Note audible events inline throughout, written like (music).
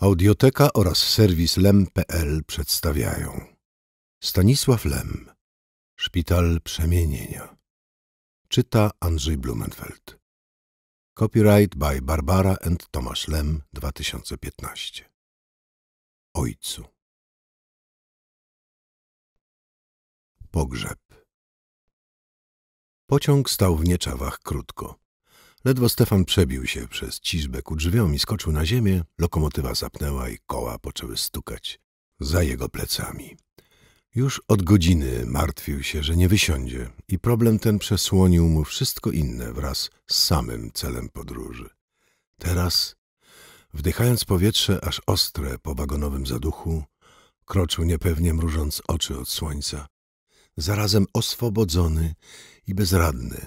Audioteka oraz serwis lem.pl przedstawiają Stanisław Lem Szpital Przemienienia Czyta Andrzej Blumenfeld Copyright by Barbara and Tomasz Lem 2015 Ojcu Pogrzeb Pociąg stał w Nieczawach krótko. Ledwo Stefan przebił się przez ciżbę ku drzwiom i skoczył na ziemię, lokomotywa zapnęła i koła poczęły stukać za jego plecami. Już od godziny martwił się, że nie wysiądzie i problem ten przesłonił mu wszystko inne wraz z samym celem podróży. Teraz, wdychając powietrze aż ostre po wagonowym zaduchu, kroczył niepewnie mrużąc oczy od słońca, zarazem oswobodzony i bezradny,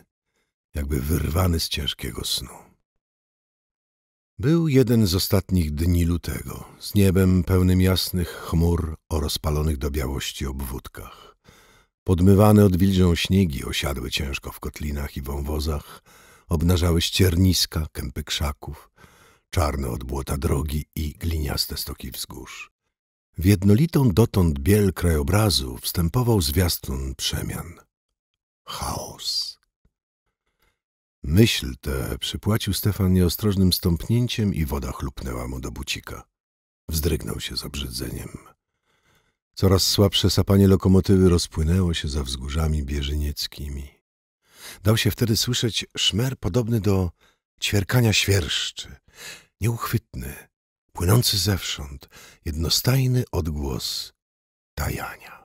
jakby wyrwany z ciężkiego snu. Był jeden z ostatnich dni lutego, z niebem pełnym jasnych chmur o rozpalonych do białości obwódkach. Podmywane od wilżą śniegi osiadły ciężko w kotlinach i wąwozach, obnażały ścierniska, kępy krzaków, czarne od błota drogi i gliniaste stoki wzgórz. W jednolitą dotąd biel krajobrazu wstępował zwiastun przemian. Chaos. Myśl tę przypłacił Stefan nieostrożnym stąpnięciem i woda chlupnęła mu do bucika. Wzdrygnął się z obrzydzeniem. Coraz słabsze sapanie lokomotywy rozpłynęło się za wzgórzami bierzynieckimi. Dał się wtedy słyszeć szmer podobny do ćwierkania świerszczy, nieuchwytny, płynący zewsząd, jednostajny odgłos tajania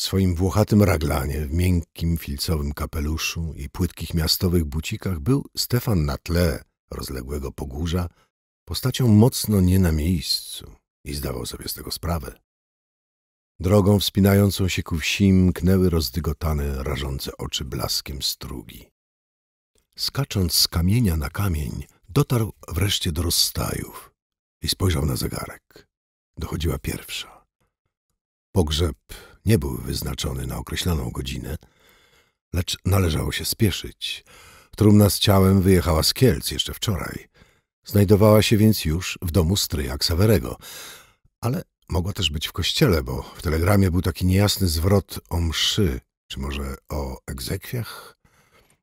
w swoim włochatym raglanie, w miękkim filcowym kapeluszu i płytkich miastowych bucikach był Stefan na tle rozległego pogórza postacią mocno nie na miejscu i zdawał sobie z tego sprawę. Drogą wspinającą się ku wsi mknęły rozdygotane, rażące oczy blaskiem strugi. Skacząc z kamienia na kamień, dotarł wreszcie do rozstajów i spojrzał na zegarek. Dochodziła pierwsza. Pogrzeb nie był wyznaczony na określoną godzinę, lecz należało się spieszyć. Trumna z ciałem wyjechała z Kielc jeszcze wczoraj. Znajdowała się więc już w domu stryja Ksawerego, ale mogła też być w kościele, bo w telegramie był taki niejasny zwrot o mszy, czy może o egzekwiach?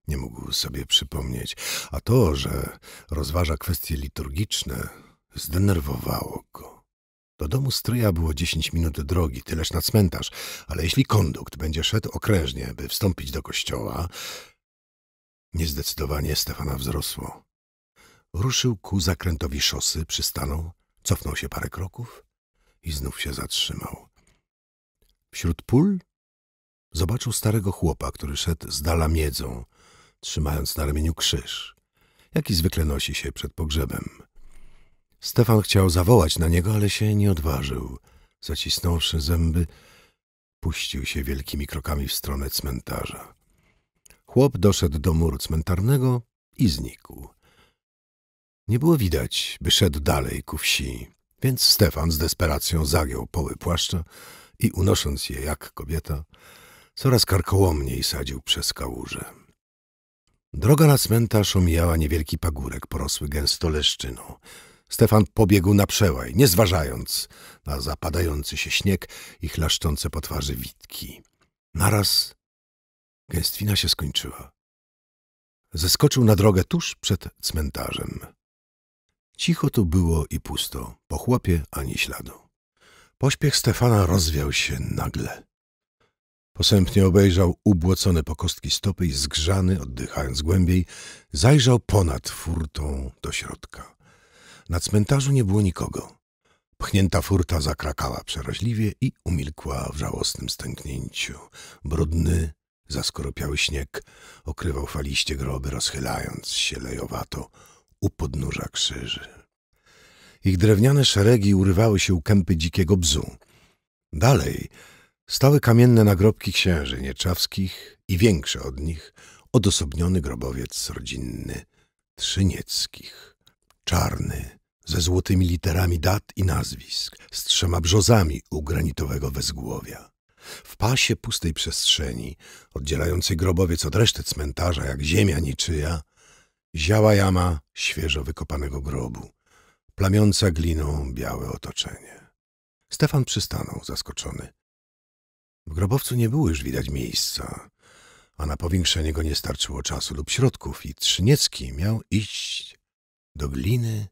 Nie mógł sobie przypomnieć, a to, że rozważa kwestie liturgiczne, zdenerwowało go. Do domu stryja było 10 minut drogi, tyleż na cmentarz, ale jeśli kondukt będzie szedł okrężnie, by wstąpić do kościoła... Niezdecydowanie Stefana wzrosło. Ruszył ku zakrętowi szosy, przystanął, cofnął się parę kroków i znów się zatrzymał. Wśród pól zobaczył starego chłopa, który szedł z dala miedzą, trzymając na ramieniu krzyż, jaki zwykle nosi się przed pogrzebem. Stefan chciał zawołać na niego, ale się nie odważył. Zacisnąwszy zęby, puścił się wielkimi krokami w stronę cmentarza. Chłop doszedł do muru cmentarnego i znikł. Nie było widać, by szedł dalej ku wsi, więc Stefan z desperacją zagiął poły płaszcza i unosząc je jak kobieta, coraz karkołomniej sadził przez kałuże. Droga na cmentarz omijała niewielki pagórek porosły gęsto leszczyną. Stefan pobiegł na przełaj, nie zważając na zapadający się śnieg i chlaszczące po twarzy witki. Naraz gęstwina się skończyła. Zeskoczył na drogę tuż przed cmentarzem. Cicho tu było i pusto, po chłopie ani śladu. Pośpiech Stefana rozwiał się nagle. Posępnie obejrzał ubłocone po kostki stopy i zgrzany, oddychając głębiej, zajrzał ponad furtą do środka. Na cmentarzu nie było nikogo. Pchnięta furta zakrakała przeraźliwie i umilkła w żałosnym stęknięciu. Brudny, zaskorupiały śnieg okrywał faliście groby, rozchylając się lejowato u podnóża krzyży. Ich drewniane szeregi urywały się u kępy dzikiego bzu. Dalej stały kamienne nagrobki księży nieczawskich i większe od nich odosobniony grobowiec rodzinny Trzynieckich czarny, ze złotymi literami dat i nazwisk, z trzema brzozami u granitowego wezgłowia. W pasie pustej przestrzeni, oddzielającej grobowiec od reszty cmentarza jak ziemia niczyja, ziała jama świeżo wykopanego grobu, plamiąca gliną białe otoczenie. Stefan przystanął, zaskoczony. W grobowcu nie było już widać miejsca, a na powiększenie go nie starczyło czasu lub środków i Trzyniecki miał iść do gliny,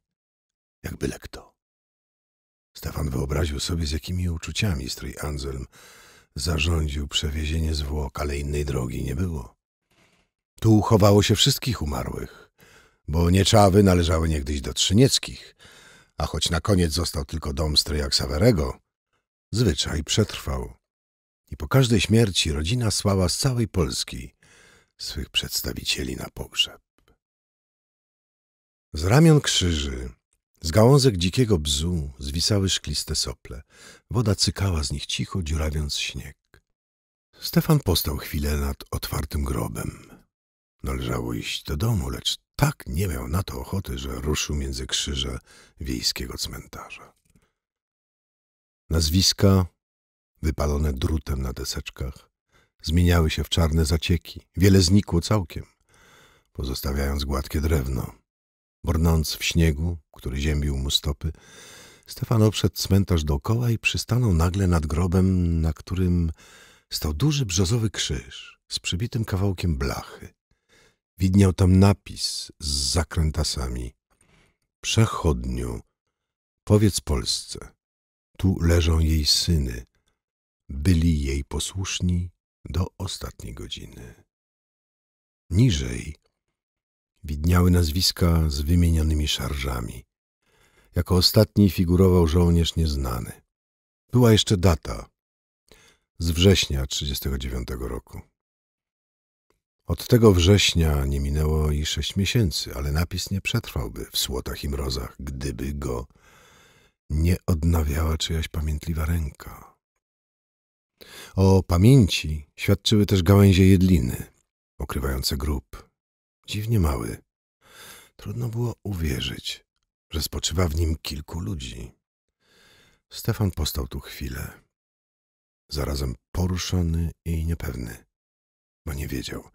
jak byle kto. Stefan wyobraził sobie, z jakimi uczuciami stryj Anselm zarządził przewiezienie zwłok, ale innej drogi nie było. Tu chowało się wszystkich umarłych, bo nieczawy należały niegdyś do Trzynieckich, a choć na koniec został tylko dom stryja Ksawerego, zwyczaj przetrwał. I po każdej śmierci rodzina słała z całej Polski swych przedstawicieli na pogrzeb. Z ramion krzyży, z gałązek dzikiego bzu zwisały szkliste sople. Woda cykała z nich cicho, dziurawiąc śnieg. Stefan postał chwilę nad otwartym grobem. Należało iść do domu, lecz tak nie miał na to ochoty, że ruszył między krzyże wiejskiego cmentarza. Nazwiska, wypalone drutem na deseczkach, zmieniały się w czarne zacieki. Wiele znikło całkiem, pozostawiając gładkie drewno. Brnąc w śniegu, który ziębił mu stopy, Stefan obszedł cmentarz dookoła i przystanął nagle nad grobem, na którym stał duży brzozowy krzyż z przybitym kawałkiem blachy. Widniał tam napis z zakrętasami. Przechodniu, powiedz Polsce, tu leżą jej syny. Byli jej posłuszni do ostatniej godziny. Niżej widniały nazwiska z wymienionymi szarżami. Jako ostatni figurował żołnierz nieznany. Była jeszcze data z września 1939 roku. Od tego września nie minęło i sześć miesięcy, ale napis nie przetrwałby w słotach i mrozach, gdyby go nie odnawiała czyjaś pamiętliwa ręka. O pamięci świadczyły też gałęzie jedliny, okrywające grób, dziwnie mały. Trudno było uwierzyć, że spoczywa w nim kilku ludzi. Stefan postał tu chwilę, zarazem poruszony i niepewny, bo nie wiedział,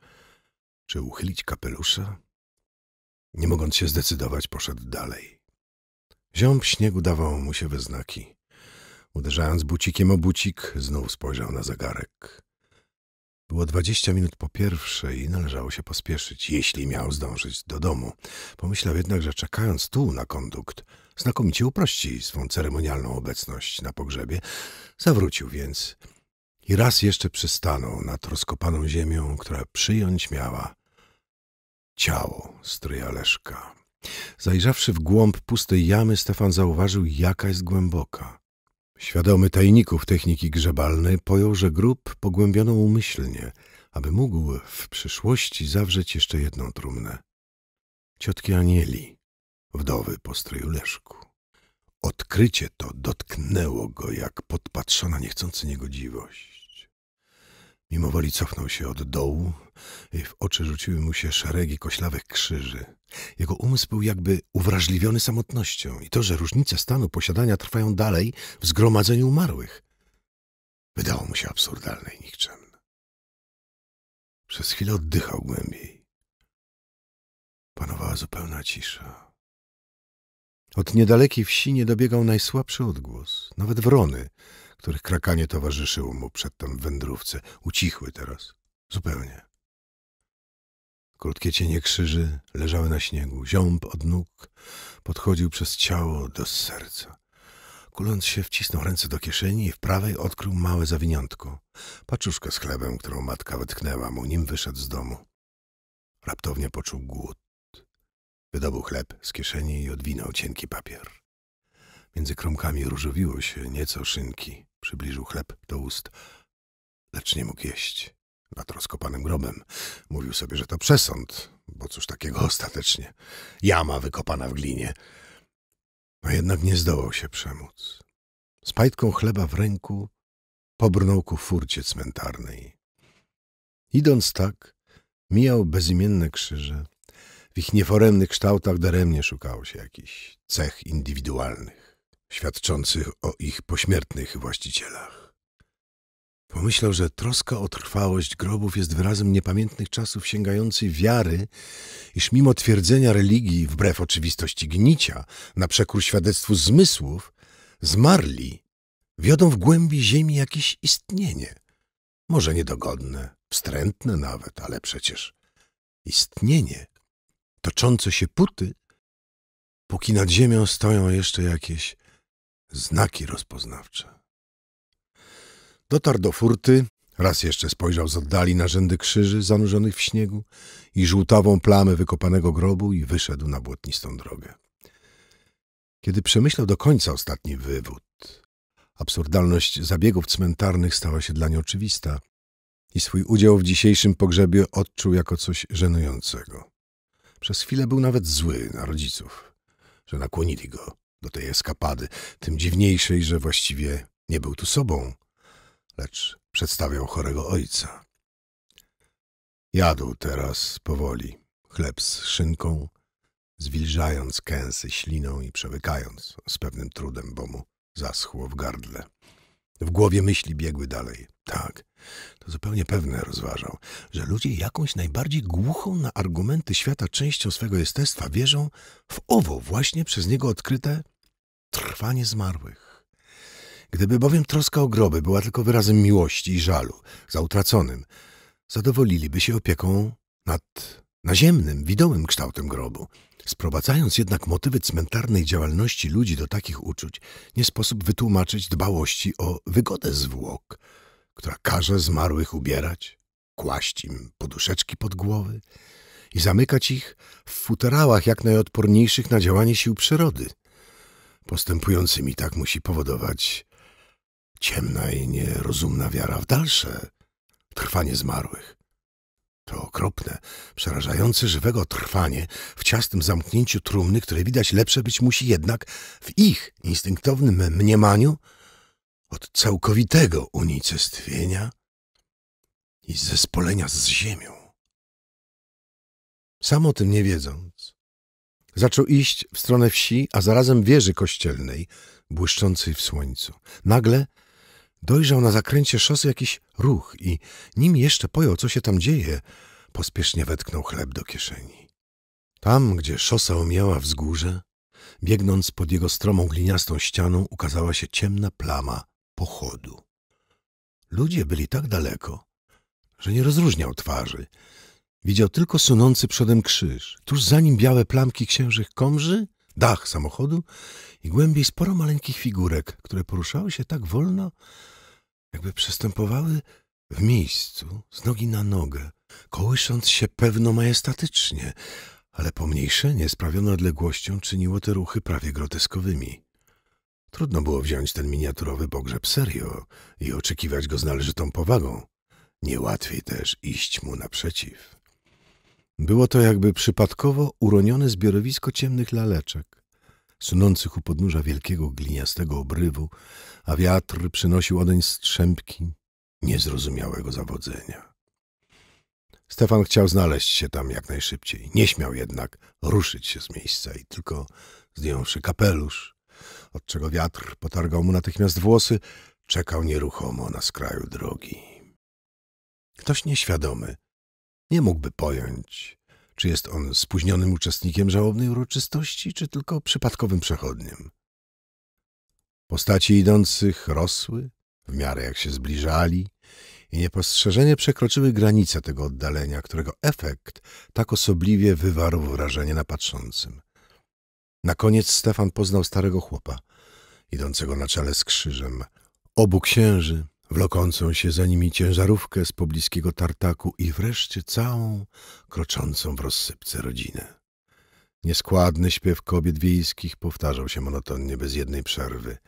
czy uchylić kapelusza? Nie mogąc się zdecydować, poszedł dalej. Ziąb śniegu dawał mu się wyznaki. Uderzając bucikiem o bucik, znów spojrzał na zegarek. Było dwadzieścia minut po pierwszej i należało się pospieszyć, jeśli miał zdążyć do domu. Pomyślał jednak, że czekając tu na kondukt, znakomicie uprości swą ceremonialną obecność na pogrzebie. Zawrócił więc i raz jeszcze przystanął nad rozkopaną ziemią, która przyjąć miała ciało stryja Leszka. Zajrzawszy w głąb pustej jamy, Stefan zauważył, jaka jest głęboka. Świadomy tajników techniki grzebalnej pojął, że grób pogłębiono umyślnie, aby mógł w przyszłości zawrzeć jeszcze jedną trumnę. Ciotki Anieli, wdowy po stroju Leszku. Odkrycie to dotknęło go jak podpatrzona niechcący niegodziwość. Mimo woli cofnął się od dołu i w oczy rzuciły mu się szeregi koślawych krzyży. Jego umysł był jakby uwrażliwiony samotnością i to, że różnice stanu posiadania trwają dalej w zgromadzeniu umarłych. Wydało mu się absurdalne i nikczemne. Przez chwilę oddychał głębiej. Panowała zupełna cisza. Od niedalekiej wsi nie dobiegał najsłabszy odgłos. Nawet wrony, których krakanie towarzyszyło mu przedtem w wędrówce, ucichły teraz. Zupełnie. Krótkie cienie krzyży leżały na śniegu. Ziąb od nóg podchodził przez ciało do serca. Kuląc się, wcisnął ręce do kieszeni i w prawej odkrył małe zawiniątko. Paczuszkę z chlebem, którą matka wytknęła mu, nim wyszedł z domu. Raptownie poczuł głód. Wydobył chleb z kieszeni i odwinął cienki papier. Między kromkami różowiło się nieco szynki. Przybliżył chleb do ust, lecz nie mógł jeść nad rozkopanym grobem. Mówił sobie, że to przesąd, bo cóż takiego (laughs) ostatecznie. Jama wykopana w glinie. A no jednak nie zdołał się przemóc. Z pajtką chleba w ręku pobrnął ku furcie cmentarnej. Idąc tak, mijał bezimienne krzyże. W ich nieforemnych kształtach daremnie szukało się jakichś cech indywidualnych, świadczących o ich pośmiertnych właścicielach. Pomyślał, że troska o trwałość grobów jest wyrazem niepamiętnych czasów sięgającej wiary, iż mimo twierdzenia religii, wbrew oczywistości gnicia, na przekór świadectwu zmysłów, zmarli wiodą w głębi ziemi jakieś istnienie. Może niedogodne, wstrętne nawet, ale przecież istnienie, toczące się puty, póki nad ziemią stoją jeszcze jakieś znaki rozpoznawcze. Dotarł do furty, raz jeszcze spojrzał z oddali na rzędy krzyży zanurzonych w śniegu i żółtawą plamę wykopanego grobu i wyszedł na błotnistą drogę. Kiedy przemyślał do końca ostatni wywód, absurdalność zabiegów cmentarnych stała się dla niej oczywista i swój udział w dzisiejszym pogrzebie odczuł jako coś żenującego. Przez chwilę był nawet zły na rodziców, że nakłonili go do tej eskapady, tym dziwniejszej, że właściwie nie był tu sobą lecz przedstawiał chorego ojca. Jadł teraz powoli chleb z szynką, zwilżając kęsy śliną i przełykając z pewnym trudem, bo mu zaschło w gardle. W głowie myśli biegły dalej. Tak, to zupełnie pewne rozważał, że ludzie jakąś najbardziej głuchą na argumenty świata częścią swego jestestwa wierzą w owo właśnie przez niego odkryte trwanie zmarłych. Gdyby bowiem troska o groby była tylko wyrazem miłości i żalu za utraconym, zadowoliliby się opieką nad naziemnym, widomym kształtem grobu. Sprowadzając jednak motywy cmentarnej działalności ludzi do takich uczuć, nie sposób wytłumaczyć dbałości o wygodę zwłok, która każe zmarłych ubierać, kłaść im poduszeczki pod głowy i zamykać ich w futerałach jak najodporniejszych na działanie sił przyrody. Postępującymi tak musi powodować Ciemna i nierozumna wiara w dalsze trwanie zmarłych. To okropne, przerażające żywego trwanie w ciasnym zamknięciu trumny, które widać lepsze być musi jednak w ich instynktownym mniemaniu od całkowitego unicestwienia i zespolenia z ziemią. Sam o tym nie wiedząc, zaczął iść w stronę wsi, a zarazem wieży kościelnej, błyszczącej w słońcu. Nagle Dojrzał na zakręcie szosy jakiś ruch i, nim jeszcze pojął, co się tam dzieje, pospiesznie wetknął chleb do kieszeni. Tam, gdzie szosa omijała wzgórze, biegnąc pod jego stromą gliniastą ścianą, ukazała się ciemna plama pochodu. Ludzie byli tak daleko, że nie rozróżniał twarzy. Widział tylko sunący przodem krzyż, tuż za nim białe plamki księżych komży dach samochodu i głębiej sporo maleńkich figurek, które poruszały się tak wolno, jakby przestępowały w miejscu, z nogi na nogę, kołysząc się pewno majestatycznie, ale pomniejszenie sprawione odległością czyniło te ruchy prawie groteskowymi. Trudno było wziąć ten miniaturowy pogrzeb serio i oczekiwać go z należytą powagą. Niełatwiej też iść mu naprzeciw. Było to jakby przypadkowo uronione zbiorowisko ciemnych laleczek, sunących u podnóża wielkiego gliniastego obrywu, a wiatr przynosił odeń strzępki niezrozumiałego zawodzenia. Stefan chciał znaleźć się tam jak najszybciej. Nie śmiał jednak ruszyć się z miejsca i tylko zdjąwszy kapelusz, od czego wiatr potargał mu natychmiast włosy, czekał nieruchomo na skraju drogi. Ktoś nieświadomy nie mógłby pojąć, czy jest on spóźnionym uczestnikiem żałobnej uroczystości, czy tylko przypadkowym przechodniem. Postaci idących rosły, w miarę jak się zbliżali, i niepostrzeżenie przekroczyły granice tego oddalenia, którego efekt tak osobliwie wywarł wrażenie na patrzącym. Na koniec Stefan poznał starego chłopa, idącego na czele z krzyżem, obu księży, wlokącą się za nimi ciężarówkę z pobliskiego tartaku i wreszcie całą, kroczącą w rozsypce rodzinę. Nieskładny śpiew kobiet wiejskich powtarzał się monotonnie bez jednej przerwy.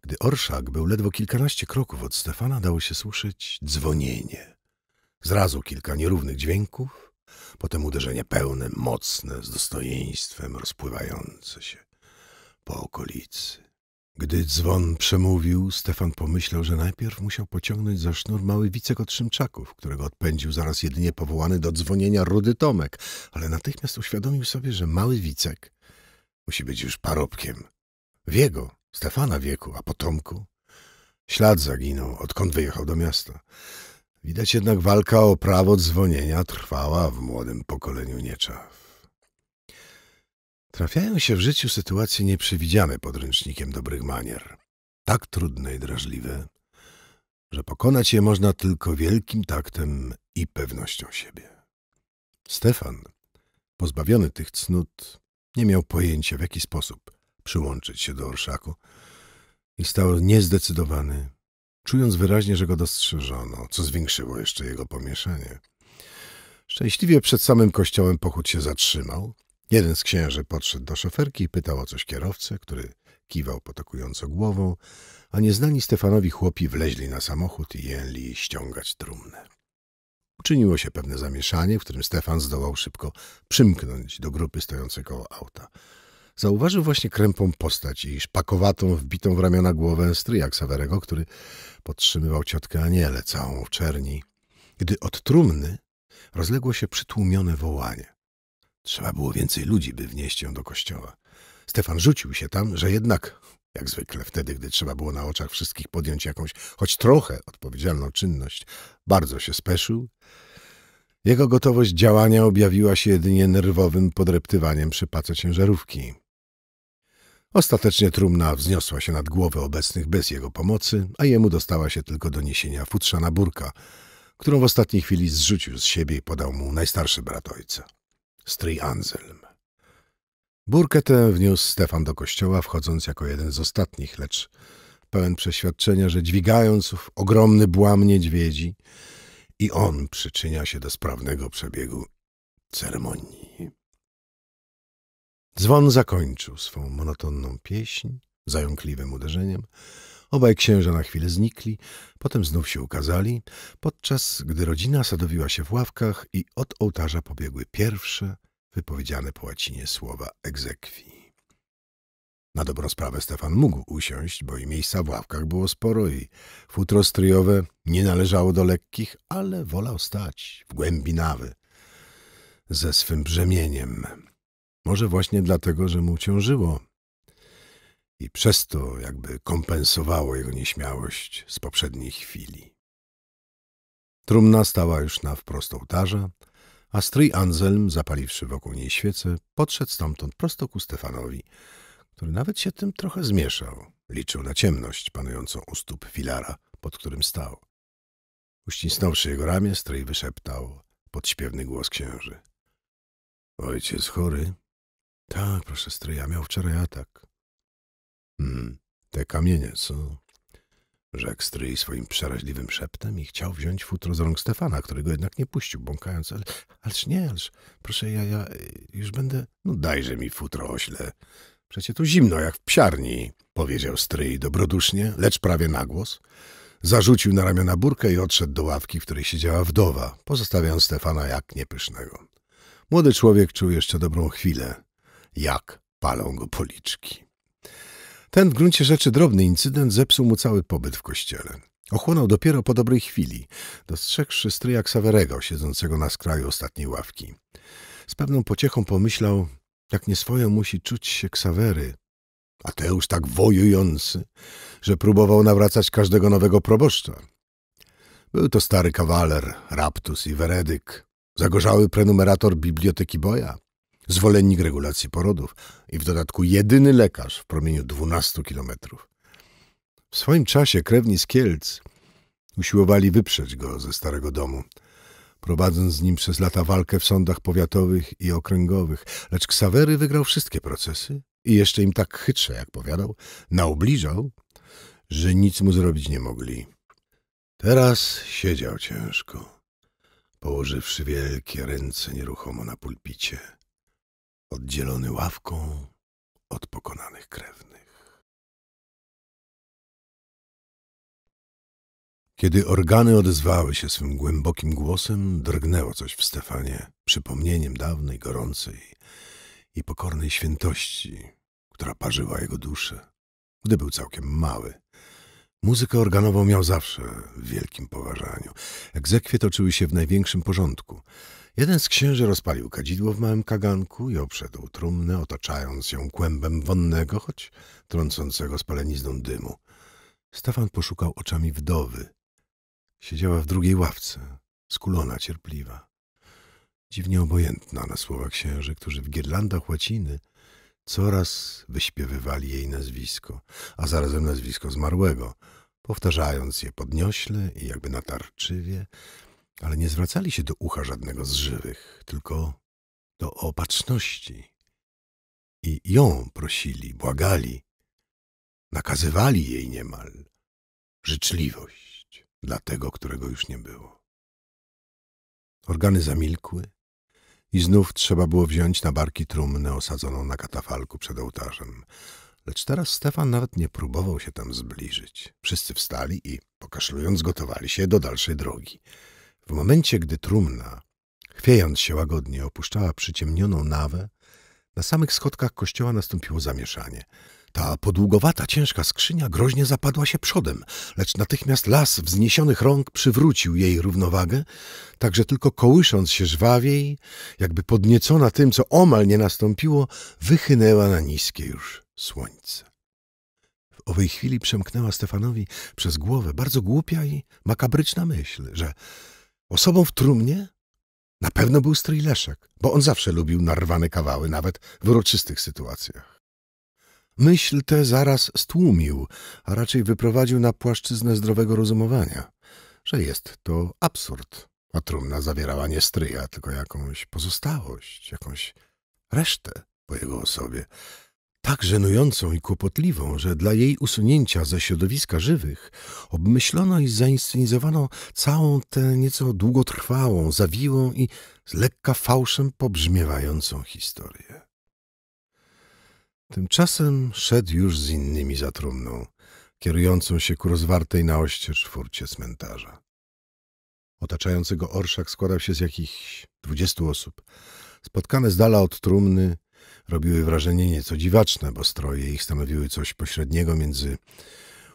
Gdy orszak był ledwo kilkanaście kroków od Stefana, dało się słyszeć dzwonienie. Zrazu kilka nierównych dźwięków, potem uderzenie pełne, mocne, z dostojeństwem rozpływające się po okolicy. Gdy dzwon przemówił, Stefan pomyślał, że najpierw musiał pociągnąć za sznur mały wicek od Szymczaków, którego odpędził zaraz jedynie powołany do dzwonienia Rudy Tomek, ale natychmiast uświadomił sobie, że mały wicek musi być już parobkiem. W jego, Stefana wieku, a potomku. Ślad zaginął, odkąd wyjechał do miasta. Widać jednak walka o prawo dzwonienia trwała w młodym pokoleniu nieczaw. Trafiają się w życiu sytuacje nieprzewidziane podręcznikiem dobrych manier. Tak trudne i drażliwe, że pokonać je można tylko wielkim taktem i pewnością siebie. Stefan, pozbawiony tych cnót, nie miał pojęcia w jaki sposób przyłączyć się do orszaku i stał niezdecydowany, czując wyraźnie, że go dostrzeżono, co zwiększyło jeszcze jego pomieszanie. Szczęśliwie przed samym kościołem pochód się zatrzymał – Jeden z księży podszedł do szoferki i pytał o coś kierowcę, który kiwał potakująco głową, a nieznani Stefanowi chłopi wleźli na samochód i jęli ściągać trumnę. Uczyniło się pewne zamieszanie, w którym Stefan zdołał szybko przymknąć do grupy stojącej koło auta. Zauważył właśnie krępą postać i szpakowatą, wbitą w ramiona głowę stryja Ksawerego, który podtrzymywał ciotkę Anielę całą w czerni, gdy od trumny rozległo się przytłumione wołanie. Trzeba było więcej ludzi, by wnieść ją do kościoła. Stefan rzucił się tam, że jednak, jak zwykle wtedy, gdy trzeba było na oczach wszystkich podjąć jakąś, choć trochę odpowiedzialną czynność, bardzo się speszył. Jego gotowość działania objawiła się jedynie nerwowym podreptywaniem przy pace ciężarówki. Ostatecznie trumna wzniosła się nad głowy obecnych bez jego pomocy, a jemu dostała się tylko do niesienia futrzana burka, którą w ostatniej chwili zrzucił z siebie i podał mu najstarszy brat ojca stryj Anselm. Burkę tę wniósł Stefan do kościoła, wchodząc jako jeden z ostatnich, lecz pełen przeświadczenia, że dźwigając w ogromny błam niedźwiedzi i on przyczynia się do sprawnego przebiegu ceremonii. Dzwon zakończył swą monotonną pieśń, zająkliwym uderzeniem, Obaj księża na chwilę znikli, potem znów się ukazali, podczas gdy rodzina sadowiła się w ławkach i od ołtarza pobiegły pierwsze wypowiedziane po łacinie słowa egzekwi. Na dobrą sprawę Stefan mógł usiąść, bo i miejsca w ławkach było sporo i futro stryjowe nie należało do lekkich, ale wolał stać w głębi nawy ze swym brzemieniem. Może właśnie dlatego, że mu ciążyło, i przez to jakby kompensowało jego nieśmiałość z poprzedniej chwili. Trumna stała już na wprost ołtarza, a stryj Anselm, zapaliwszy wokół niej świecę, podszedł stamtąd prosto ku Stefanowi, który nawet się tym trochę zmieszał. Liczył na ciemność panującą u stóp filara, pod którym stał. Uścisnąwszy jego ramię, stryj wyszeptał podśpiewny głos księży. — Ojciec chory? — Tak, proszę stryja, miał wczoraj atak. Hmm, te kamienie, co? Rzekł stryj swoim przeraźliwym szeptem i chciał wziąć futro z rąk Stefana, którego jednak nie puścił, bąkając. Ale, ależ nie, ależ, proszę, ja, ja już będę... No dajże mi futro, ośle. Przecie tu zimno, jak w psiarni, powiedział stryj dobrodusznie, lecz prawie nagłos. Zarzucił na ramiona burkę i odszedł do ławki, w której siedziała wdowa, pozostawiając Stefana jak niepysznego. Młody człowiek czuł jeszcze dobrą chwilę, jak palą go policzki. Ten w gruncie rzeczy drobny incydent zepsuł mu cały pobyt w kościele. Ochłonął dopiero po dobrej chwili, dostrzegłszy stryja Ksawerego siedzącego na skraju ostatniej ławki. Z pewną pociechą pomyślał, jak nieswojo musi czuć się Ksawery, a już tak wojujący, że próbował nawracać każdego nowego proboszcza. Był to stary kawaler, raptus i weredyk, zagorzały prenumerator Biblioteki Boja, zwolennik regulacji porodów i w dodatku jedyny lekarz w promieniu 12 kilometrów. W swoim czasie krewni z Kielc usiłowali wyprzeć go ze starego domu, prowadząc z nim przez lata walkę w sądach powiatowych i okręgowych, lecz Ksawery wygrał wszystkie procesy i jeszcze im tak chytrze, jak powiadał, naobliżał, że nic mu zrobić nie mogli. Teraz siedział ciężko, położywszy wielkie ręce nieruchomo na pulpicie oddzielony ławką od pokonanych krewnych. Kiedy organy odezwały się swym głębokim głosem, drgnęło coś w Stefanie przypomnieniem dawnej, gorącej i pokornej świętości, która parzyła jego duszę, gdy był całkiem mały. Muzykę organową miał zawsze w wielkim poważaniu. Egzekwie toczyły się w największym porządku – Jeden z księży rozpalił kadzidło w małym kaganku i obszedł trumnę, otaczając ją kłębem wonnego, choć trącącego spalenizną dymu. Stefan poszukał oczami wdowy. Siedziała w drugiej ławce, skulona, cierpliwa. Dziwnie obojętna na słowa księży, którzy w girlandach łaciny coraz wyśpiewywali jej nazwisko, a zarazem nazwisko zmarłego, powtarzając je podniośle i jakby natarczywie, ale nie zwracali się do ucha żadnego z żywych, tylko do opatrzności. I ją prosili, błagali, nakazywali jej niemal życzliwość dla tego, którego już nie było. Organy zamilkły i znów trzeba było wziąć na barki trumnę osadzoną na katafalku przed ołtarzem. Lecz teraz Stefan nawet nie próbował się tam zbliżyć. Wszyscy wstali i, pokaszlując, gotowali się do dalszej drogi. W momencie, gdy trumna, chwiejąc się łagodnie, opuszczała przyciemnioną nawę, na samych schodkach kościoła nastąpiło zamieszanie. Ta podługowata, ciężka skrzynia groźnie zapadła się przodem, lecz natychmiast las wzniesionych rąk przywrócił jej równowagę, tak że tylko kołysząc się żwawiej, jakby podniecona tym, co omal nie nastąpiło, wychynęła na niskie już słońce. W owej chwili przemknęła Stefanowi przez głowę bardzo głupia i makabryczna myśl, że Osobą w trumnie? Na pewno był stryj Leszek, bo on zawsze lubił narwane kawały, nawet w uroczystych sytuacjach. Myśl tę zaraz stłumił, a raczej wyprowadził na płaszczyznę zdrowego rozumowania, że jest to absurd, a trumna zawierała nie stryja, tylko jakąś pozostałość, jakąś resztę po jego osobie tak żenującą i kłopotliwą, że dla jej usunięcia ze środowiska żywych obmyślono i zainscenizowano całą tę nieco długotrwałą, zawiłą i z lekka fałszem pobrzmiewającą historię. Tymczasem szedł już z innymi za trumną, kierującą się ku rozwartej na oścież furcie cmentarza. Otaczający go orszak składał się z jakichś dwudziestu osób, spotkane z dala od trumny, robiły wrażenie nieco dziwaczne, bo stroje ich stanowiły coś pośredniego między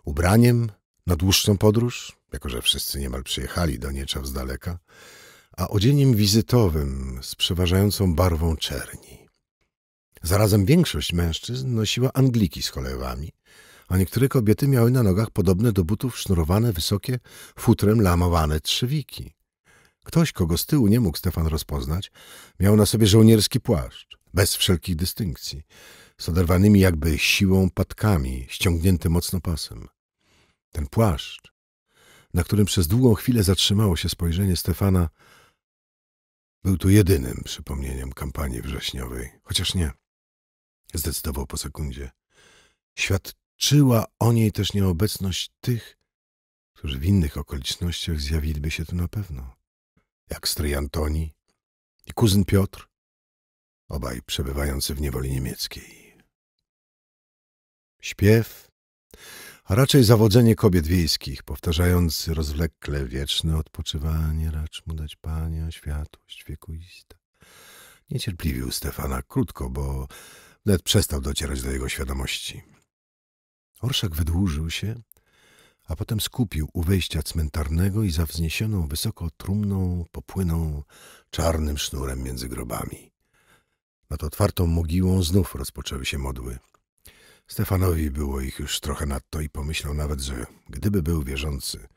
ubraniem na dłuższą podróż, jako że wszyscy niemal przyjechali do Niecza z daleka, a odzieniem wizytowym z przeważającą barwą czerni. Zarazem większość mężczyzn nosiła angliki z cholewami, a niektóre kobiety miały na nogach podobne do butów sznurowane wysokie, futrem lamowane trzewiki. Ktoś, kogo z tyłu nie mógł Stefan rozpoznać, miał na sobie żołnierski płaszcz bez wszelkich dystynkcji, z oderwanymi jakby siłą patkami, ściągnięty mocno pasem. Ten płaszcz, na którym przez długą chwilę zatrzymało się spojrzenie Stefana, był tu jedynym przypomnieniem kampanii wrześniowej, chociaż nie. Zdecydował po sekundzie. Świadczyła o niej też nieobecność tych, którzy w innych okolicznościach zjawiliby się tu na pewno. Jak stryj Antoni i kuzyn Piotr, obaj przebywający w niewoli niemieckiej. Śpiew, a raczej zawodzenie kobiet wiejskich, powtarzający rozwlekle wieczne odpoczywanie, racz mu dać Pania, światłość wiekuista. Niecierpliwił Stefana krótko, bo wnet przestał docierać do jego świadomości. Orszak wydłużył się, a potem skupił u wejścia cmentarnego i za wzniesioną wysoko trumną popłynął czarnym sznurem między grobami. Nad otwartą mogiłą znów rozpoczęły się modły. Stefanowi było ich już trochę nadto i pomyślał nawet, że gdyby był wierzący,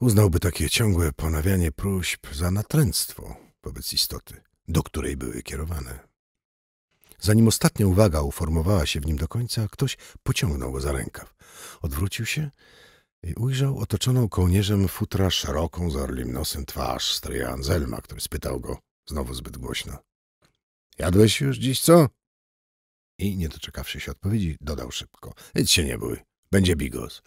uznałby takie ciągłe ponawianie próśb za natręctwo wobec istoty, do której były kierowane. Zanim ostatnia uwaga uformowała się w nim do końca, ktoś pociągnął go za rękaw. Odwrócił się i ujrzał otoczoną kołnierzem futra szeroką z orlim nosem twarz stryja Anselma, który spytał go znowu zbyt głośno. Jadłeś już dziś co? I nie doczekawszy się odpowiedzi, dodał szybko. Nic się nie bój, będzie bigos.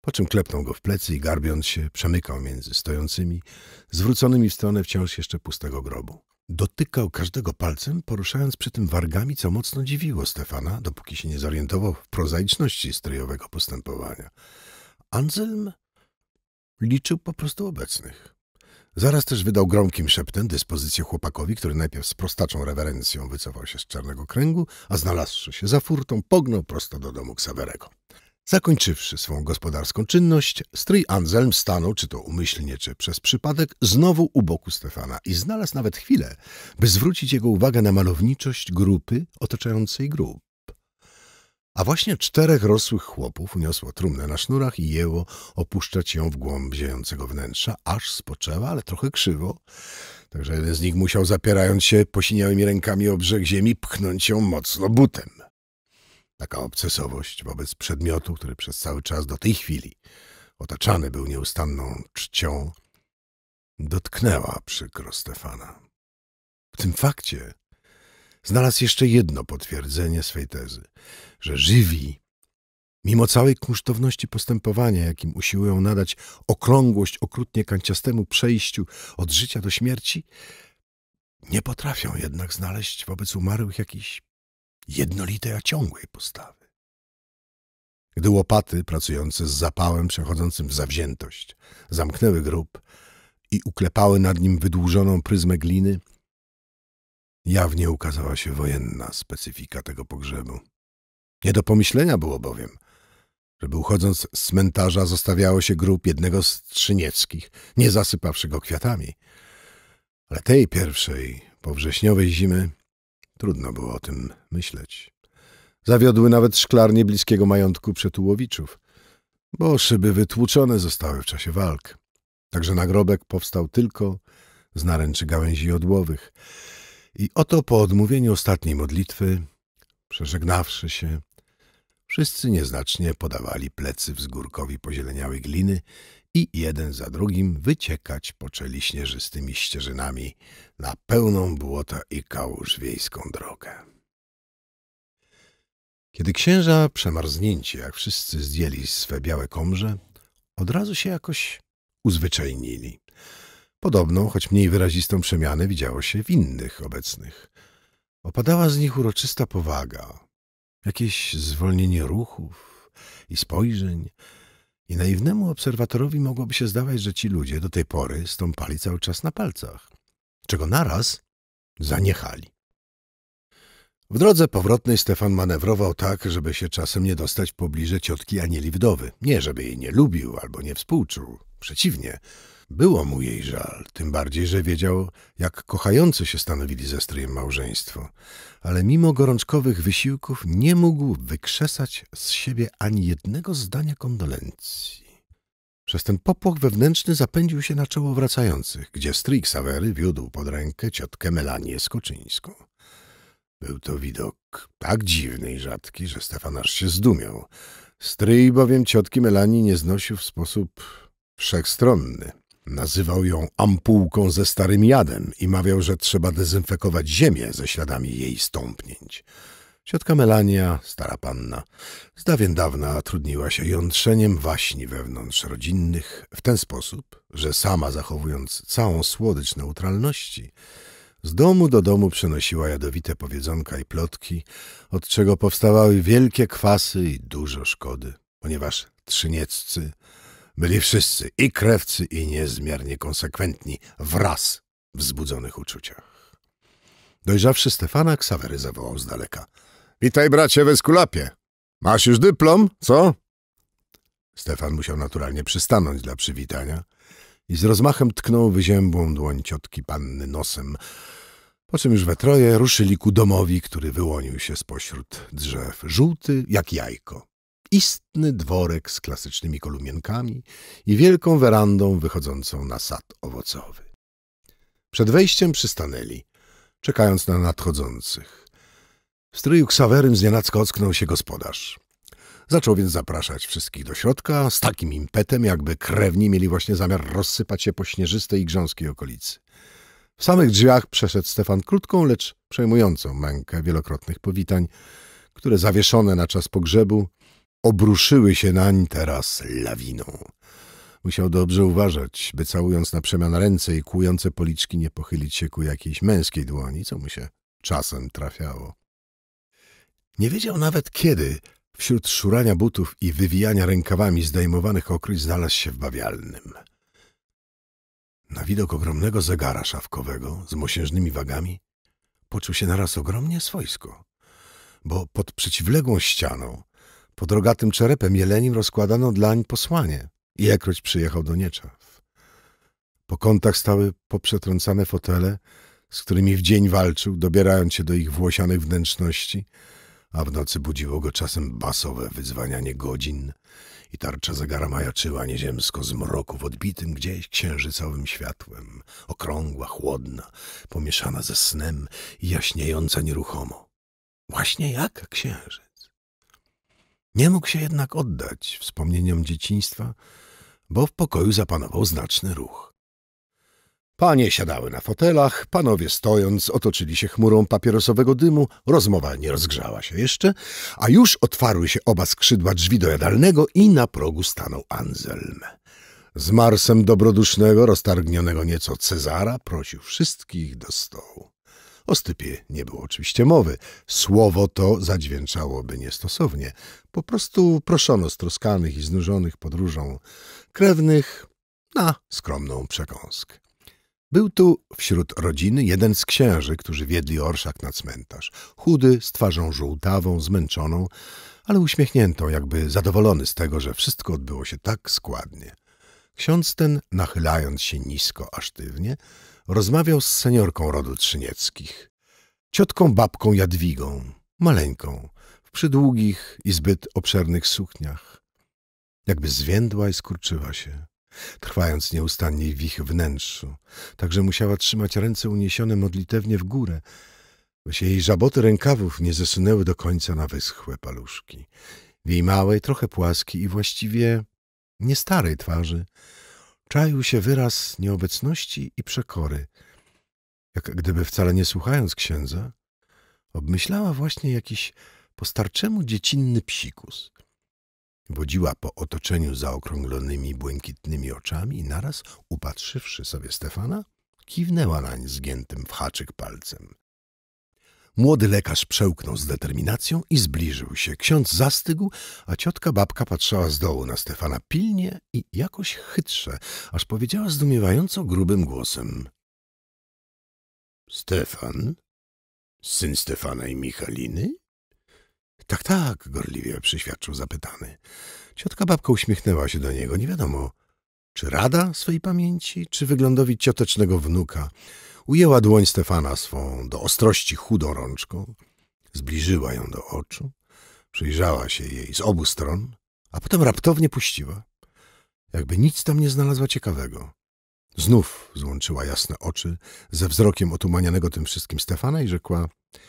Po czym klepnął go w plecy i garbiąc się, przemykał między stojącymi, zwróconymi w stronę wciąż jeszcze pustego grobu. Dotykał każdego palcem, poruszając przy tym wargami, co mocno dziwiło Stefana, dopóki się nie zorientował w prozaiczności stryjowego postępowania. Anselm liczył po prostu obecnych. Zaraz też wydał gromkim szeptem dyspozycję chłopakowi, który najpierw z prostaczą rewerencją wycofał się z czarnego kręgu, a znalazłszy się za furtą, pognął prosto do domu Ksawerego. Zakończywszy swą gospodarską czynność, stryj Anselm stanął, czy to umyślnie, czy przez przypadek, znowu u boku Stefana i znalazł nawet chwilę, by zwrócić jego uwagę na malowniczość grupy otaczającej grób. A właśnie czterech rosłych chłopów uniosło trumnę na sznurach i jęło opuszczać ją w głąb ziejącego wnętrza, aż spoczęła, ale trochę krzywo. Także jeden z nich musiał, zapierając się posiniałymi rękami o brzeg ziemi, pchnąć ją mocno butem. Taka obcesowość wobec przedmiotu, który przez cały czas do tej chwili otaczany był nieustanną czcią, dotknęła przykro Stefana. W tym fakcie znalazł jeszcze jedno potwierdzenie swej tezy – że żywi, mimo całej kunsztowności postępowania, jakim usiłują nadać okrągłość okrutnie kanciastemu przejściu od życia do śmierci, nie potrafią jednak znaleźć wobec umarłych jakiejś jednolitej, a ciągłej postawy. Gdy łopaty, pracujące z zapałem przechodzącym w zawziętość, zamknęły grób i uklepały nad nim wydłużoną pryzmę gliny, jawnie ukazała się wojenna specyfika tego pogrzebu. Nie do pomyślenia było bowiem, żeby uchodząc z cmentarza zostawiało się grób jednego z Trzynieckich, nie zasypawszy go kwiatami. Ale tej pierwszej, powrześniowej zimy trudno było o tym myśleć. Zawiodły nawet szklarnie bliskiego majątku przetułowiczów, bo szyby wytłuczone zostały w czasie walk. Także nagrobek powstał tylko z naręczy gałęzi jodłowych. I oto po odmówieniu ostatniej modlitwy, przeżegnawszy się, Wszyscy nieznacznie podawali plecy wzgórkowi pozieleniałej gliny i jeden za drugim wyciekać poczęli śnieżystymi ścieżynami na pełną błota i kałuż wiejską drogę. Kiedy księża przemarznięci, jak wszyscy zdjęli swe białe komrze, od razu się jakoś uzwyczajnili. Podobną, choć mniej wyrazistą przemianę widziało się w innych obecnych. Opadała z nich uroczysta powaga, jakieś zwolnienie ruchów i spojrzeń. I naiwnemu obserwatorowi mogłoby się zdawać, że ci ludzie do tej pory stąpali cały czas na palcach, czego naraz zaniechali. W drodze powrotnej Stefan manewrował tak, żeby się czasem nie dostać pobliże ciotki Anieli Wdowy. Nie, żeby jej nie lubił albo nie współczuł. Przeciwnie, było mu jej żal, tym bardziej, że wiedział, jak kochający się stanowili ze stryjem małżeństwo, ale mimo gorączkowych wysiłków nie mógł wykrzesać z siebie ani jednego zdania kondolencji. Przez ten popłoch wewnętrzny zapędził się na czoło wracających, gdzie stryj Ksawery wiódł pod rękę ciotkę Melanię Skoczyńską. Był to widok tak dziwny i rzadki, że Stefan aż się zdumiał. Stryj bowiem ciotki Melanii nie znosił w sposób wszechstronny. Nazywał ją ampułką ze starym jadem i mawiał, że trzeba dezynfekować ziemię ze śladami jej stąpnięć. Ciotka Melania, stara panna, z dawien dawna trudniła się jątrzeniem waśni wewnątrz rodzinnych w ten sposób, że sama zachowując całą słodycz neutralności, z domu do domu przenosiła jadowite powiedzonka i plotki, od czego powstawały wielkie kwasy i dużo szkody, ponieważ trzynieccy – byli wszyscy, i krewcy, i niezmiernie konsekwentni, wraz w wzbudzonych uczuciach. Dojrzawszy Stefana, Ksawery zawołał z daleka. Witaj, bracie, w Eskulapie. Masz już dyplom, co? Stefan musiał naturalnie przystanąć dla przywitania i z rozmachem tknął wyziębłą dłoń ciotki panny nosem, po czym już we troje ruszyli ku domowi, który wyłonił się spośród drzew, żółty jak jajko, istny dworek z klasycznymi kolumienkami i wielką werandą wychodzącą na sad owocowy. Przed wejściem przystanęli, czekając na nadchodzących. W stryju ksawerym znienacko ocknął się gospodarz. Zaczął więc zapraszać wszystkich do środka z takim impetem, jakby krewni mieli właśnie zamiar rozsypać się po śnieżystej i grząskiej okolicy. W samych drzwiach przeszedł Stefan krótką, lecz przejmującą mękę wielokrotnych powitań, które zawieszone na czas pogrzebu obruszyły się nań teraz lawiną. Musiał dobrze uważać, by całując na przemian ręce i kłujące policzki nie pochylić się ku jakiejś męskiej dłoni, co mu się czasem trafiało. Nie wiedział nawet kiedy wśród szurania butów i wywijania rękawami zdejmowanych okryć znalazł się w bawialnym. Na widok ogromnego zegara szafkowego z mosiężnymi wagami poczuł się naraz ogromnie swojsko, bo pod przeciwległą ścianą pod rogatym czerepem jelenim rozkładano dlań posłanie. I przyjechał do Nieczaw. Po kątach stały poprzetrącane fotele, z którymi w dzień walczył, dobierając się do ich włosianych wnętrzności, a w nocy budziło go czasem basowe wyzwanianie godzin i tarcza zegara majaczyła nieziemsko z mroku w odbitym gdzieś księżycowym światłem, okrągła, chłodna, pomieszana ze snem i jaśniejąca nieruchomo. Właśnie jaka księżyc? Nie mógł się jednak oddać wspomnieniom dzieciństwa, bo w pokoju zapanował znaczny ruch. Panie siadały na fotelach, panowie stojąc otoczyli się chmurą papierosowego dymu, rozmowa nie rozgrzała się jeszcze, a już otwarły się oba skrzydła drzwi do jadalnego i na progu stanął Anselm. Z Marsem dobrodusznego, roztargnionego nieco Cezara, prosił wszystkich do stołu. O stypie nie było oczywiście mowy. Słowo to zadźwięczałoby niestosownie. Po prostu proszono stroskanych i znużonych podróżą krewnych na skromną przekąskę. Był tu wśród rodziny jeden z księży, którzy wiedli orszak na cmentarz. Chudy, z twarzą żółtawą, zmęczoną, ale uśmiechniętą, jakby zadowolony z tego, że wszystko odbyło się tak składnie. Ksiądz ten, nachylając się nisko a sztywnie, rozmawiał z seniorką rodu Trzynieckich, ciotką babką Jadwigą, maleńką, w przydługich i zbyt obszernych sukniach. Jakby zwiędła i skurczyła się, trwając nieustannie w ich wnętrzu, tak że musiała trzymać ręce uniesione modlitewnie w górę, by się jej żaboty rękawów nie zesunęły do końca na wyschłe paluszki. W jej małej, trochę płaskiej i właściwie niestarej twarzy czaił się wyraz nieobecności i przekory, jak gdyby wcale nie słuchając księdza, obmyślała właśnie jakiś postarczemu dziecinny psikus. Wodziła po otoczeniu zaokrąglonymi, błękitnymi oczami i naraz, upatrzywszy sobie Stefana, kiwnęła nań zgiętym w haczyk palcem. Młody lekarz przełknął z determinacją i zbliżył się. Ksiądz zastygł, a ciotka babka patrzyła z dołu na Stefana pilnie i jakoś chytrze, aż powiedziała zdumiewająco grubym głosem. Stefan? Syn Stefana i Michaliny? Tak, tak, gorliwie przyświadczył zapytany. Ciotka babka uśmiechnęła się do niego. Nie wiadomo, czy rada swej pamięci, czy wyglądowi ciotecznego wnuka. Ujęła dłoń Stefana swą do ostrości chudą rączką, zbliżyła ją do oczu, przyjrzała się jej z obu stron, a potem raptownie puściła, jakby nic tam nie znalazła ciekawego. Znów złączyła jasne oczy ze wzrokiem otumanianego tym wszystkim Stefana i rzekła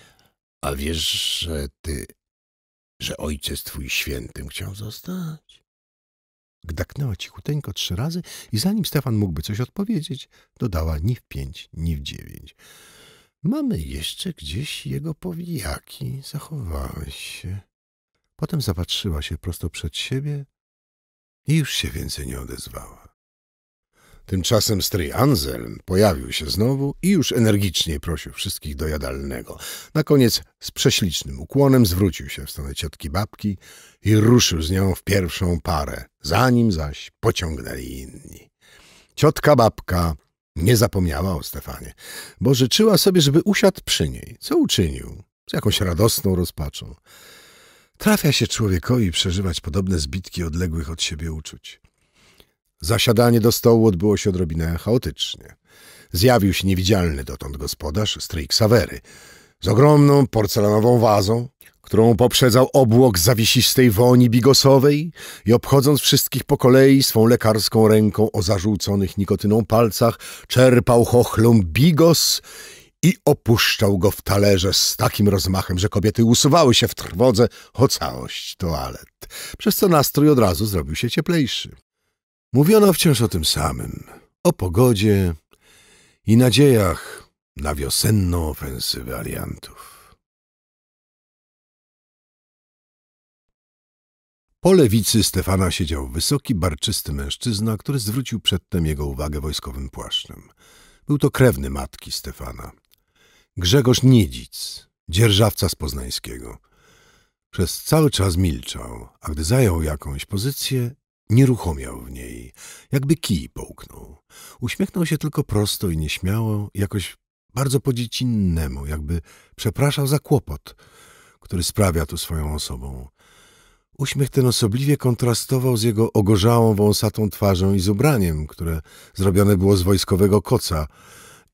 — A wiesz, że ty, że ojciec twój świętym chciał zostać? Gdaknęła cichuteńko trzy razy i zanim Stefan mógłby coś odpowiedzieć, dodała ni w pięć, ni w dziewięć. Mamy jeszcze gdzieś jego powijaki. Zachowałeś się. Potem zapatrzyła się prosto przed siebie i już się więcej nie odezwała. Tymczasem stryj Anselm pojawił się znowu i już energicznie prosił wszystkich do jadalnego. Na koniec z prześlicznym ukłonem zwrócił się w stronę ciotki babki i ruszył z nią w pierwszą parę, zanim zaś pociągnęli inni. Ciotka babka nie zapomniała o Stefanie, bo życzyła sobie, żeby usiadł przy niej, co uczynił, z jakąś radosną rozpaczą. Trafia się człowiekowi przeżywać podobne zbitki odległych od siebie uczuć. Zasiadanie do stołu odbyło się odrobinę chaotycznie. Zjawił się niewidzialny dotąd gospodarz, stryj Ksawery, z ogromną porcelanową wazą, którą poprzedzał obłok zawisistej woni bigosowej i obchodząc wszystkich po kolei swą lekarską ręką o zarzuconych nikotyną palcach, czerpał chochlą bigos i opuszczał go w talerze z takim rozmachem, że kobiety usuwały się w trwodze o całość toalet, przez co nastrój od razu zrobił się cieplejszy. Mówiono wciąż o tym samym, o pogodzie i nadziejach na wiosenną ofensywę aliantów. Po lewicy Stefana siedział wysoki, barczysty mężczyzna, który zwrócił przedtem jego uwagę wojskowym płaszczem. Był to krewny matki Stefana. Grzegorz Niedzic, dzierżawca z Poznańskiego. Przez cały czas milczał, a gdy zajął jakąś pozycję, Nieruchomiał w niej, jakby kij połknął. Uśmiechnął się tylko prosto i nieśmiało, jakoś bardzo po dziecinnemu, jakby przepraszał za kłopot, który sprawia tu swoją osobą. Uśmiech ten osobliwie kontrastował z jego ogorzałą, wąsatą twarzą i z ubraniem, które zrobione było z wojskowego koca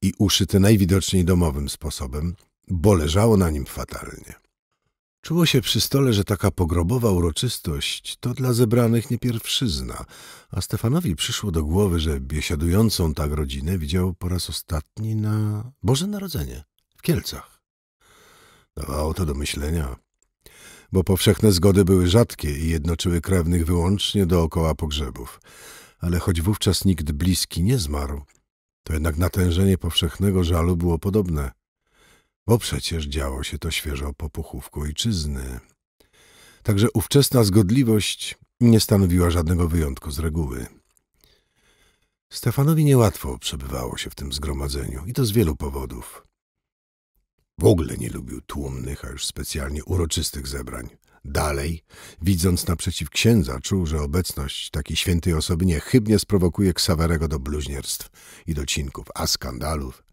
i uszyte najwidoczniej domowym sposobem, bo leżało na nim fatalnie. Czuło się przy stole, że taka pogrobowa uroczystość to dla zebranych nie pierwszyzna, a Stefanowi przyszło do głowy, że biesiadującą tak rodzinę widział po raz ostatni na Boże Narodzenie w Kielcach. Dawało to do myślenia, bo powszechne zgody były rzadkie i jednoczyły krewnych wyłącznie dookoła pogrzebów. Ale choć wówczas nikt bliski nie zmarł, to jednak natężenie powszechnego żalu było podobne – bo przecież działo się to świeżo po puchówku ojczyzny. Także ówczesna zgodliwość nie stanowiła żadnego wyjątku z reguły. Stefanowi niełatwo przebywało się w tym zgromadzeniu i to z wielu powodów. W ogóle nie lubił tłumnych, a już specjalnie uroczystych zebrań. Dalej, widząc naprzeciw księdza, czuł, że obecność takiej świętej osoby niechybnie sprowokuje Ksawerego do bluźnierstw i docinków, a skandalów,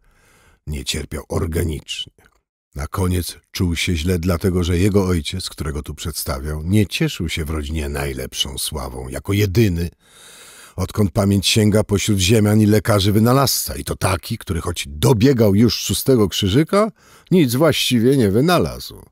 nie cierpiał organicznie. Na koniec czuł się źle dlatego, że jego ojciec, którego tu przedstawiał, nie cieszył się w rodzinie najlepszą sławą, jako jedyny, odkąd pamięć sięga pośród ziemian i lekarzy wynalazca. I to taki, który choć dobiegał już szóstego krzyżyka, nic właściwie nie wynalazł.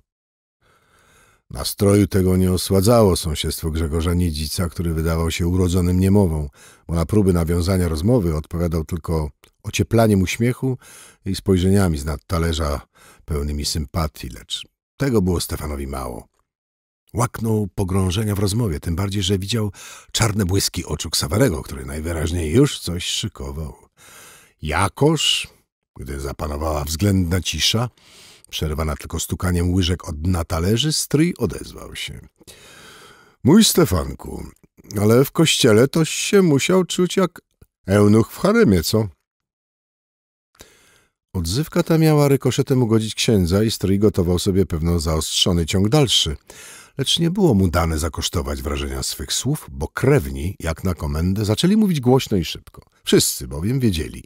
Nastroju tego nie osładzało sąsiedztwo Grzegorza Niedzica, który wydawał się urodzonym niemową, bo na próby nawiązania rozmowy odpowiadał tylko ocieplaniem uśmiechu i spojrzeniami z nad talerza pełnymi sympatii, lecz tego było Stefanowi mało. Łaknął pogrążenia w rozmowie, tym bardziej, że widział czarne błyski oczu Ksawarego, który najwyraźniej już coś szykował. Jakoż, gdy zapanowała względna cisza, przerwana tylko stukaniem łyżek od dna talerzy, stryj odezwał się. Mój Stefanku, ale w kościele toś się musiał czuć jak eunuch w haremie, co? Odzywka ta miała rykoszetem ugodzić księdza i stryj gotował sobie pewno zaostrzony ciąg dalszy. Lecz nie było mu dane zakosztować wrażenia swych słów, bo krewni, jak na komendę, zaczęli mówić głośno i szybko. Wszyscy bowiem wiedzieli,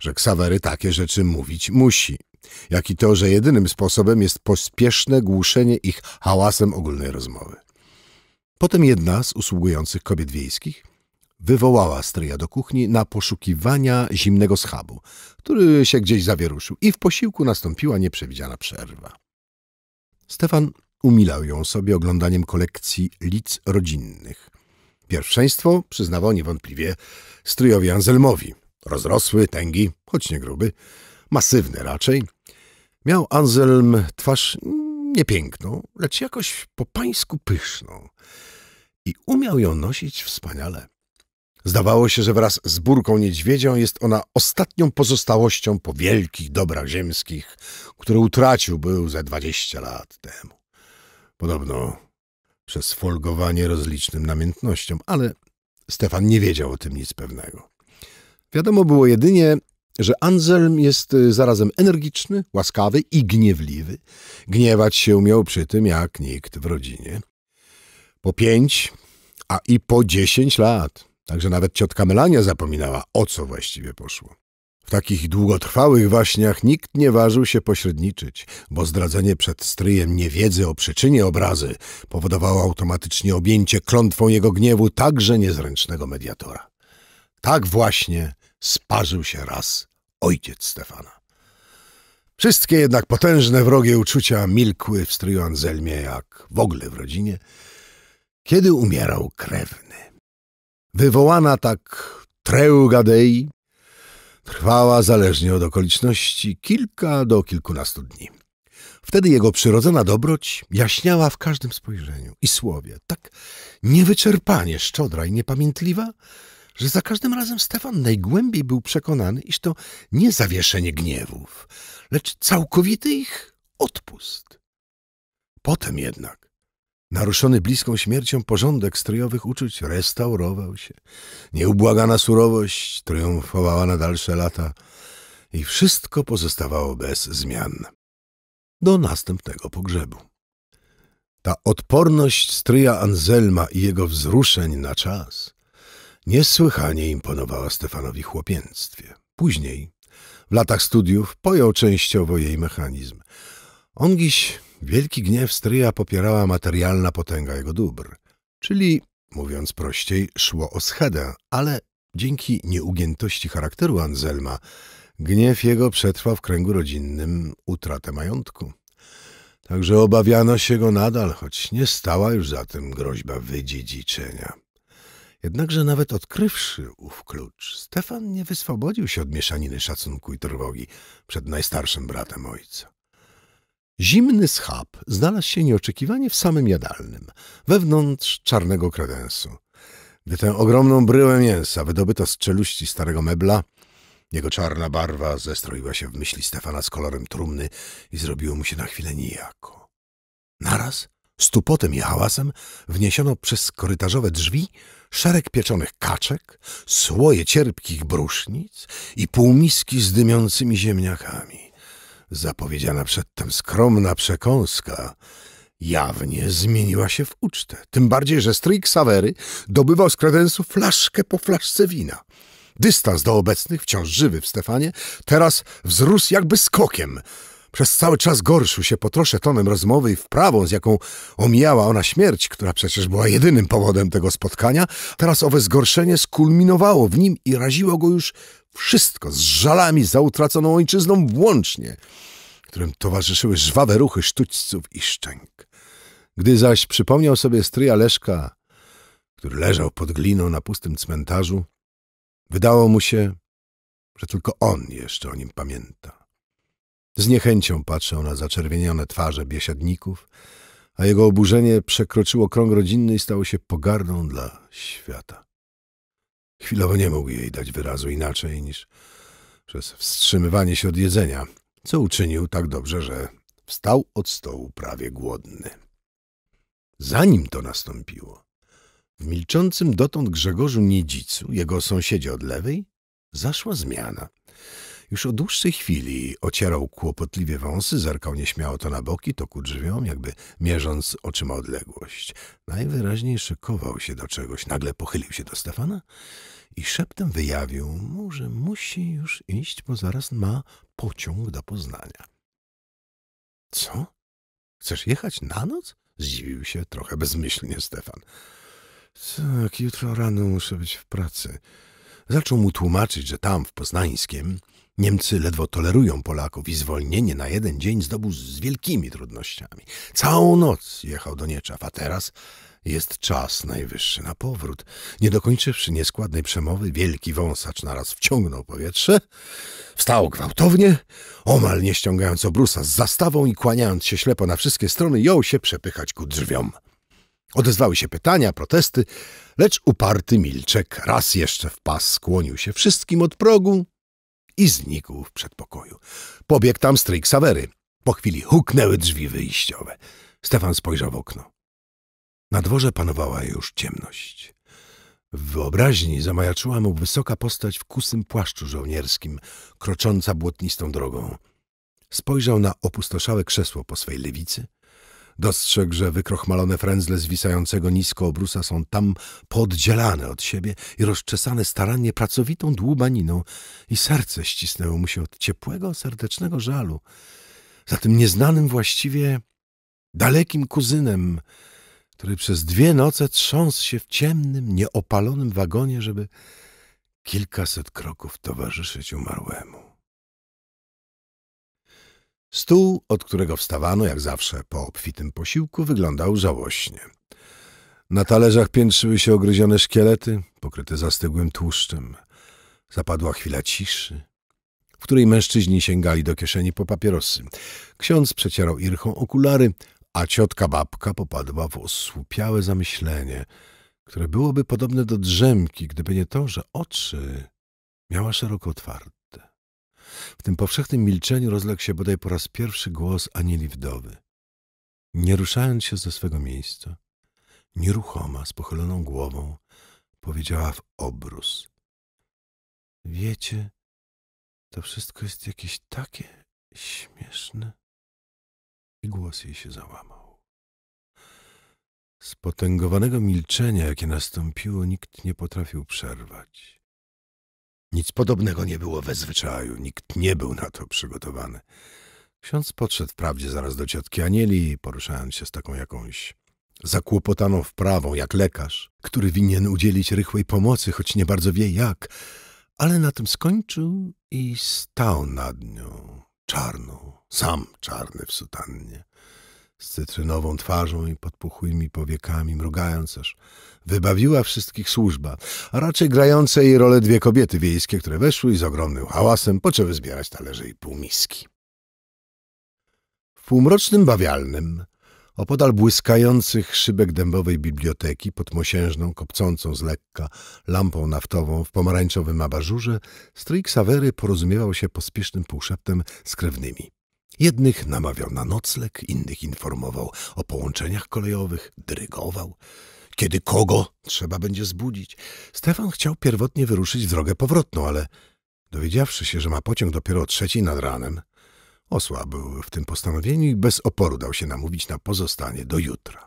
że Ksawery takie rzeczy mówić musi, jak i to, że jedynym sposobem jest pospieszne głuszenie ich hałasem ogólnej rozmowy. Potem jedna z usługujących kobiet wiejskich wywołała stryja do kuchni na poszukiwania zimnego schabu, który się gdzieś zawieruszył i w posiłku nastąpiła nieprzewidziana przerwa. Stefan umilał ją sobie oglądaniem kolekcji lic rodzinnych. Pierwszeństwo przyznawał niewątpliwie stryjowi Anselmowi. Rozrosły, tęgi, choć nie gruby, masywny raczej. Miał Anselm twarz niepiękną, lecz jakoś po pańsku pyszną i umiał ją nosić wspaniale. Zdawało się, że wraz z burką niedźwiedzią jest ona ostatnią pozostałością po wielkich dobrach ziemskich, które utracił był ze dwadzieścia lat temu. Podobno przez folgowanie rozlicznym namiętnościom, ale Stefan nie wiedział o tym nic pewnego. Wiadomo było jedynie, że Anselm jest y, zarazem energiczny, łaskawy i gniewliwy. Gniewać się umiał przy tym jak nikt w rodzinie. Po pięć, a i po dziesięć lat – Także nawet ciotka Melania zapominała, o co właściwie poszło. W takich długotrwałych waśniach nikt nie ważył się pośredniczyć, bo zdradzenie przed stryjem niewiedzy o przyczynie obrazy powodowało automatycznie objęcie klątwą jego gniewu także niezręcznego mediatora. Tak właśnie sparzył się raz ojciec Stefana. Wszystkie jednak potężne wrogie uczucia milkły w stryju Anzelmie, jak w ogóle w rodzinie, kiedy umierał krewny. Wywołana tak treugadei trwała zależnie od okoliczności kilka do kilkunastu dni. Wtedy jego przyrodzona dobroć jaśniała w każdym spojrzeniu i słowie, tak niewyczerpanie szczodra i niepamiętliwa, że za każdym razem Stefan najgłębiej był przekonany, iż to nie zawieszenie gniewów, lecz całkowity ich odpust. Potem jednak Naruszony bliską śmiercią porządek strojowych uczuć restaurował się. Nieubłagana surowość triumfowała na dalsze lata i wszystko pozostawało bez zmian. Do następnego pogrzebu. Ta odporność stryja Anselma i jego wzruszeń na czas niesłychanie imponowała Stefanowi chłopięctwie. Później, w latach studiów, pojął częściowo jej mechanizm. On dziś Wielki gniew stryja popierała materialna potęga jego dóbr, czyli, mówiąc prościej, szło o schedę, ale dzięki nieugiętości charakteru Anselma gniew jego przetrwał w kręgu rodzinnym utratę majątku. Także obawiano się go nadal, choć nie stała już za tym groźba wydziedziczenia. Jednakże nawet odkrywszy ów klucz, Stefan nie wyswobodził się od mieszaniny szacunku i trwogi przed najstarszym bratem ojca. Zimny schab znalazł się nieoczekiwanie w samym jadalnym, wewnątrz czarnego kredensu. Gdy tę ogromną bryłę mięsa wydobyto z czeluści starego mebla, jego czarna barwa zestroiła się w myśli Stefana z kolorem trumny i zrobiło mu się na chwilę nijako. Naraz, z tupotem i hałasem, wniesiono przez korytarzowe drzwi szereg pieczonych kaczek, słoje cierpkich brusznic i półmiski z dymiącymi ziemniakami. Zapowiedziana przedtem skromna przekąska jawnie zmieniła się w ucztę. Tym bardziej, że stryj Ksawery dobywał z kredensu flaszkę po flaszce wina. Dystans do obecnych, wciąż żywy w Stefanie, teraz wzrósł jakby skokiem. Przez cały czas gorszył się po trosze tonem rozmowy i wprawą, z jaką omijała ona śmierć, która przecież była jedynym powodem tego spotkania. Teraz owe zgorszenie skulminowało w nim i raziło go już wszystko z żalami za utraconą ojczyzną włącznie, którym towarzyszyły żwawe ruchy sztućców i szczęk. Gdy zaś przypomniał sobie stryja Leszka, który leżał pod gliną na pustym cmentarzu, wydało mu się, że tylko on jeszcze o nim pamięta. Z niechęcią patrzył na zaczerwienione twarze biesiadników, a jego oburzenie przekroczyło krąg rodzinny i stało się pogardą dla świata. Chwilowo nie mógł jej dać wyrazu inaczej niż przez wstrzymywanie się od jedzenia, co uczynił tak dobrze, że wstał od stołu prawie głodny. Zanim to nastąpiło, w milczącym dotąd Grzegorzu Niedzicu, jego sąsiedzie od lewej, zaszła zmiana – już od dłuższej chwili ocierał kłopotliwie wąsy, zerkał nieśmiało to na boki, to ku drzwiom, jakby mierząc oczyma odległość. Najwyraźniej szykował się do czegoś. Nagle pochylił się do Stefana i szeptem wyjawił mu, że musi już iść, bo zaraz ma pociąg do Poznania. — Co? Chcesz jechać na noc? — zdziwił się trochę bezmyślnie Stefan. — Tak, jutro rano muszę być w pracy. Zaczął mu tłumaczyć, że tam, w Poznańskiem, Niemcy ledwo tolerują Polaków i zwolnienie na jeden dzień zdobył z wielkimi trudnościami. Całą noc jechał do Nieczaw, a teraz jest czas najwyższy na powrót. Nie dokończywszy nieskładnej przemowy, wielki wąsacz naraz wciągnął powietrze, wstał gwałtownie, omal nie ściągając obrusa z zastawą i kłaniając się ślepo na wszystkie strony, jął się przepychać ku drzwiom. Odezwały się pytania, protesty, lecz uparty milczek raz jeszcze w pas skłonił się wszystkim od progu i znikł w przedpokoju. Pobiegł tam stryj Sawery. Po chwili huknęły drzwi wyjściowe. Stefan spojrzał w okno. Na dworze panowała już ciemność. W wyobraźni zamajaczyła mu wysoka postać w kusym płaszczu żołnierskim, krocząca błotnistą drogą. Spojrzał na opustoszałe krzesło po swej lewicy – Dostrzegł, że wykrochmalone frędzle zwisającego nisko obrusa są tam poddzielane od siebie i rozczesane starannie pracowitą dłubaniną i serce ścisnęło mu się od ciepłego, serdecznego żalu. Za tym nieznanym właściwie dalekim kuzynem, który przez dwie noce trząsł się w ciemnym, nieopalonym wagonie, żeby kilkaset kroków towarzyszyć umarłemu. Stół, od którego wstawano jak zawsze po obfitym posiłku, wyglądał żałośnie. Na talerzach piętrzyły się ogryzione szkielety, pokryte zastygłym tłuszczem. Zapadła chwila ciszy, w której mężczyźni sięgali do kieszeni po papierosy. Ksiądz przecierał irchą okulary, a ciotka babka popadła w osłupiałe zamyślenie, które byłoby podobne do drzemki, gdyby nie to, że oczy miała szeroko otwarte. W tym powszechnym milczeniu rozległ się bodaj po raz pierwszy głos Anieli wdowy. Nie ruszając się ze swego miejsca, nieruchoma, z pochyloną głową, powiedziała w obrus. Wiecie, to wszystko jest jakieś takie śmieszne. I głos jej się załamał. Spotęgowanego milczenia, jakie nastąpiło, nikt nie potrafił przerwać. Nic podobnego nie było we zwyczaju, nikt nie był na to przygotowany. Ksiądz podszedł wprawdzie zaraz do ciotki Anieli, poruszając się z taką jakąś zakłopotaną wprawą, jak lekarz, który winien udzielić rychłej pomocy, choć nie bardzo wie jak, ale na tym skończył i stał nad nią, czarną, sam czarny w sutannie z cytrynową twarzą i podpuchłymi powiekami, mrugając aż wybawiła wszystkich służba, a raczej grające jej rolę dwie kobiety wiejskie, które weszły i z ogromnym hałasem poczęły zbierać talerze i półmiski. W półmrocznym bawialnym, opodal błyskających szybek dębowej biblioteki pod mosiężną, kopcącą z lekka lampą naftową w pomarańczowym abażurze, stryk Ksawery porozumiewał się pospiesznym półszeptem z krewnymi. Jednych namawiał na nocleg, innych informował o połączeniach kolejowych, dyrygował. Kiedy kogo trzeba będzie zbudzić? Stefan chciał pierwotnie wyruszyć w drogę powrotną, ale dowiedziawszy się, że ma pociąg dopiero o trzeciej nad ranem, osłabł w tym postanowieniu i bez oporu dał się namówić na pozostanie do jutra.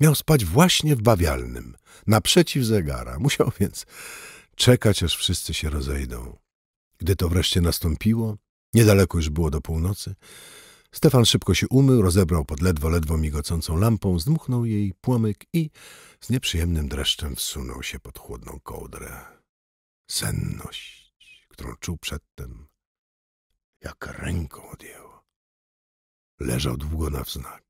Miał spać właśnie w bawialnym, naprzeciw zegara. Musiał więc czekać, aż wszyscy się rozejdą. Gdy to wreszcie nastąpiło, Niedaleko już było do północy. Stefan szybko się umył, rozebrał pod ledwo, ledwo migocącą lampą, zdmuchnął jej płomyk i z nieprzyjemnym dreszczem wsunął się pod chłodną kołdrę. Senność, którą czuł przedtem, jak ręką odjęła. Leżał długo na wznak.